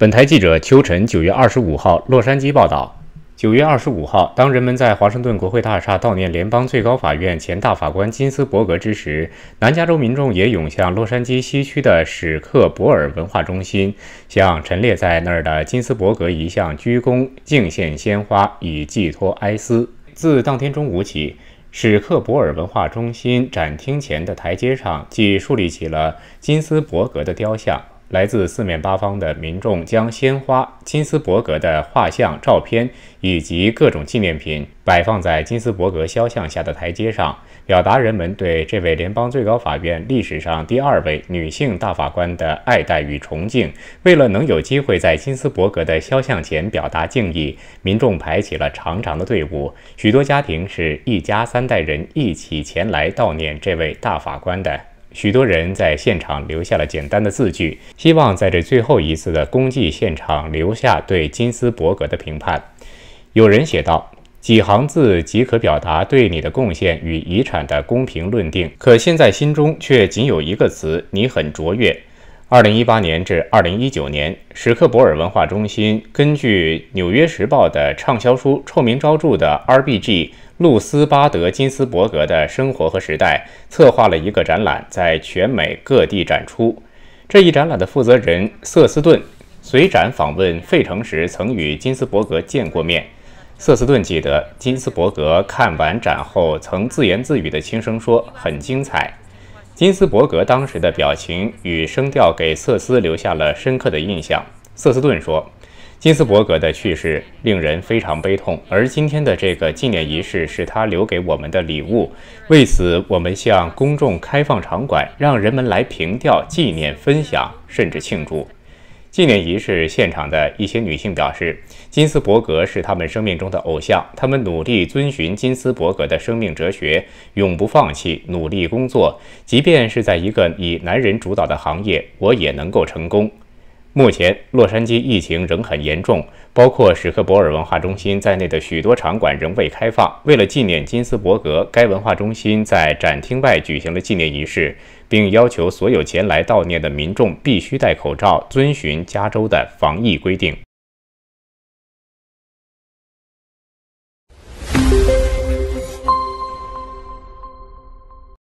本台记者邱晨九月二十五号洛杉矶报道，九月二十五号，当人们在华盛顿国会大厦悼念联邦最高法院前大法官金斯伯格之时，南加州民众也涌向洛杉矶西区的史克博尔文化中心，向陈列在那儿的金斯伯格遗像鞠躬，敬献鲜花以寄托哀思。自当天中午起，史克博尔文化中心展厅前的台阶上即树立起了金斯伯格的雕像。来自四面八方的民众将鲜花、金斯伯格的画像、照片以及各种纪念品摆放在金斯伯格肖像下的台阶上，表达人们对这位联邦最高法院历史上第二位女性大法官的爱戴与崇敬。为了能有机会在金斯伯格的肖像前表达敬意，民众排起了长长的队伍。许多家庭是一家三代人一起前来悼念这位大法官的。许多人在现场留下了简单的字句，希望在这最后一次的公祭现场留下对金斯伯格的评判。有人写道：“几行字即可表达对你的贡献与遗产的公平论定，可现在心中却仅有一个词：你很卓越。”二零一八年至二零一九年，史克伯尔文化中心根据《纽约时报》的畅销书《臭名昭著的 R.B.G. 露丝·巴德·金斯伯格的生活和时代》策划了一个展览，在全美各地展出。这一展览的负责人瑟斯顿随展访问费城时，曾与金斯伯格见过面。瑟斯顿记得，金斯伯格看完展后曾自言自语地轻声说：“很精彩。”金斯伯格当时的表情与声调给瑟斯留下了深刻的印象。瑟斯顿说：“金斯伯格的去世令人非常悲痛，而今天的这个纪念仪式是他留给我们的礼物。为此，我们向公众开放场馆，让人们来凭吊、纪念、分享，甚至庆祝。”纪念仪式现场的一些女性表示，金斯伯格是她们生命中的偶像。她们努力遵循金斯伯格的生命哲学，永不放弃，努力工作，即便是在一个以男人主导的行业，我也能够成功。目前，洛杉矶疫情仍很严重，包括史克博尔文化中心在内的许多场馆仍未开放。为了纪念金斯伯格，该文化中心在展厅外举行了纪念仪式，并要求所有前来悼念的民众必须戴口罩，遵循加州的防疫规定。